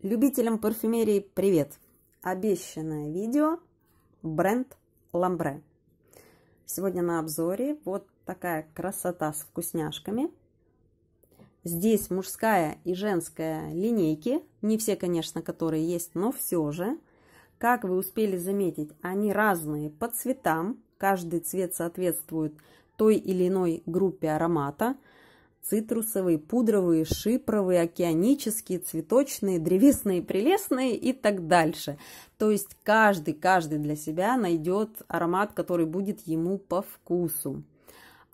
Любителям парфюмерии привет! Обещанное видео бренд Ламбре. Сегодня на обзоре вот такая красота с вкусняшками. Здесь мужская и женская линейки. Не все, конечно, которые есть, но все же. Как вы успели заметить, они разные по цветам. Каждый цвет соответствует той или иной группе аромата – цитрусовые, пудровые, шипровые, океанические, цветочные, древесные, прелестные и так дальше. То есть каждый, каждый для себя найдет аромат, который будет ему по вкусу.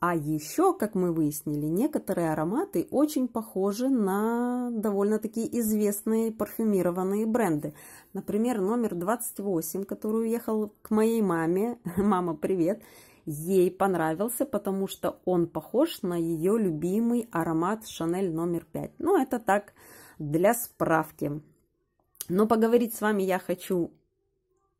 А еще, как мы выяснили, некоторые ароматы очень похожи на довольно-таки известные парфюмированные бренды. Например, номер 28, который уехал к моей маме. Мама, привет! ей понравился, потому что он похож на ее любимый аромат Шанель номер 5. Ну, это так для справки. Но поговорить с вами я хочу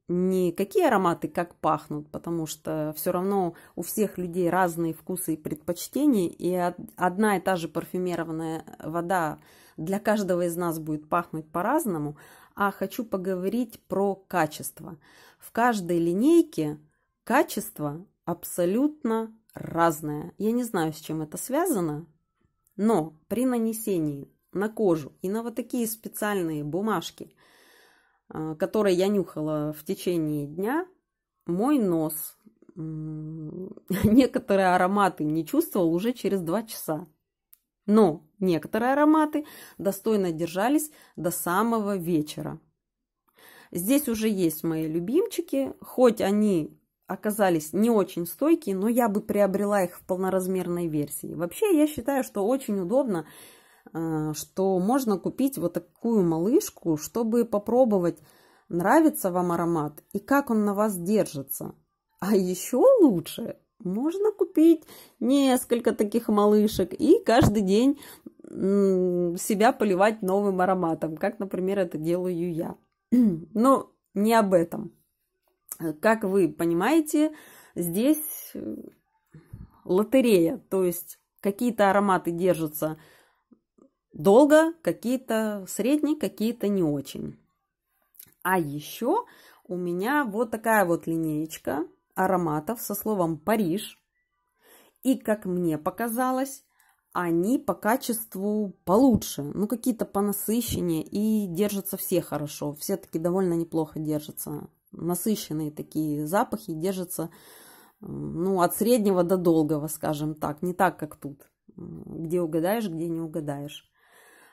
не какие ароматы как пахнут, потому что все равно у всех людей разные вкусы и предпочтения, и одна и та же парфюмированная вода для каждого из нас будет пахнуть по-разному, а хочу поговорить про качество. В каждой линейке качество абсолютно разная. Я не знаю, с чем это связано, но при нанесении на кожу и на вот такие специальные бумажки, а, которые я нюхала в течение дня, мой нос некоторые ароматы не чувствовал уже через два часа. Но некоторые ароматы достойно держались до самого вечера. Здесь уже есть мои любимчики, хоть они оказались не очень стойкие, но я бы приобрела их в полноразмерной версии. Вообще, я считаю, что очень удобно, э, что можно купить вот такую малышку, чтобы попробовать, нравится вам аромат и как он на вас держится. А еще лучше можно купить несколько таких малышек и каждый день себя поливать новым ароматом, как, например, это делаю я. Но не об этом. Как вы понимаете, здесь э, лотерея, то есть какие-то ароматы держатся долго, какие-то средние, какие-то не очень. А еще у меня вот такая вот линеечка ароматов со словом «Париж». И, как мне показалось, они по качеству получше, ну, какие-то понасыщеннее и держатся все хорошо. Все-таки довольно неплохо держатся насыщенные такие запахи, держатся ну, от среднего до долгого, скажем так, не так, как тут, где угадаешь, где не угадаешь.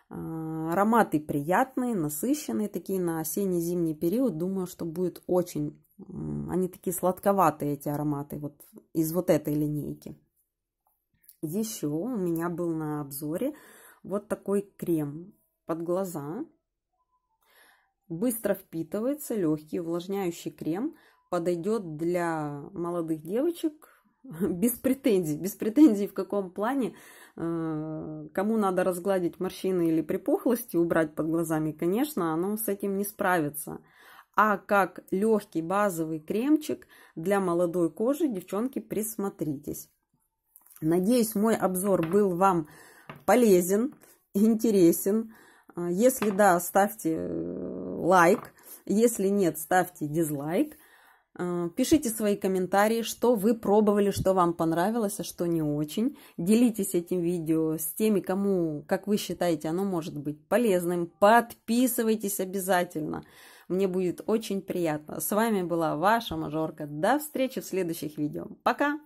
А, ароматы приятные, насыщенные такие на осенне-зимний период. Думаю, что будет очень... Они такие сладковатые, эти ароматы, вот из вот этой линейки. Еще у меня был на обзоре вот такой крем под глаза. Быстро впитывается, легкий увлажняющий крем. Подойдет для молодых девочек без претензий. Без претензий в каком плане? Э, кому надо разгладить морщины или припухлости, убрать под глазами, конечно, оно с этим не справится а как легкий базовый кремчик для молодой кожи, девчонки, присмотритесь. Надеюсь, мой обзор был вам полезен, интересен. Э, если да, ставьте э, лайк. Если нет, ставьте дизлайк. Э, пишите свои комментарии, что вы пробовали, что вам понравилось, а что не очень. Делитесь этим видео с теми, кому, как вы считаете, оно может быть полезным. Подписывайтесь обязательно. Мне будет очень приятно. С вами была ваша мажорка. До встречи в следующих видео. Пока!